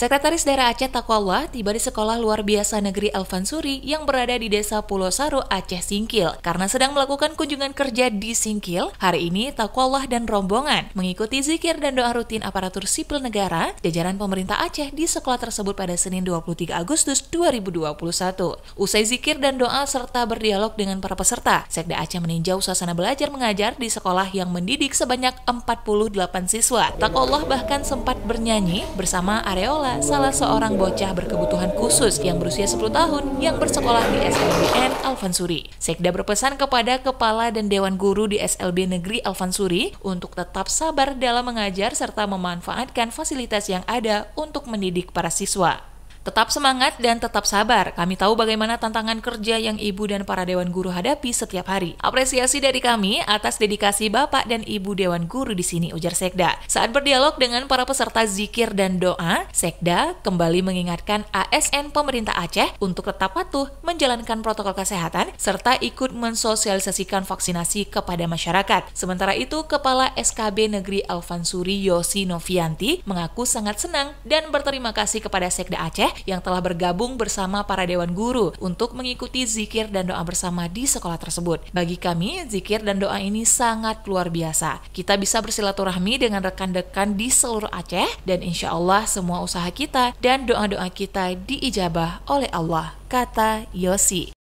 Sekretaris Daerah Aceh Takwallah tiba di Sekolah Luar Biasa Negeri Alfansuri yang berada di Desa Pulau Saru, Aceh Singkil. Karena sedang melakukan kunjungan kerja di Singkil, hari ini Takwallah dan rombongan mengikuti zikir dan doa rutin aparatur sipil negara jajaran pemerintah Aceh di sekolah tersebut pada Senin 23 Agustus 2021. Usai zikir dan doa serta berdialog dengan para peserta, Sekda Aceh meninjau suasana belajar mengajar di sekolah yang mendidik sebanyak 48 siswa. Takwallah bahkan sempat bernyanyi bersama Areola salah seorang bocah berkebutuhan khusus yang berusia 10 tahun yang bersekolah di SLBN Alfansuri. Sekda berpesan kepada kepala dan dewan guru di SLB Negeri Alfansuri untuk tetap sabar dalam mengajar serta memanfaatkan fasilitas yang ada untuk mendidik para siswa. Tetap semangat dan tetap sabar. Kami tahu bagaimana tantangan kerja yang ibu dan para dewan guru hadapi setiap hari. Apresiasi dari kami atas dedikasi Bapak dan Ibu dewan guru di sini, ujar Sekda. Saat berdialog dengan para peserta zikir dan doa, Sekda kembali mengingatkan ASN pemerintah Aceh untuk tetap patuh menjalankan protokol kesehatan serta ikut mensosialisasikan vaksinasi kepada masyarakat. Sementara itu, Kepala SKB Negeri Alfansuri Yosi Novianti mengaku sangat senang dan berterima kasih kepada Sekda Aceh Saleh yang telah bergabung bersama para dewan guru untuk mengikuti zikir dan doa bersama di sekolah tersebut. Bagi kami, zikir dan doa ini sangat luar biasa. Kita bisa bersilaturahmi dengan rekan-rekan di seluruh Aceh dan insya Allah semua usaha kita dan doa-doa kita diijabah oleh Allah, kata Yosi.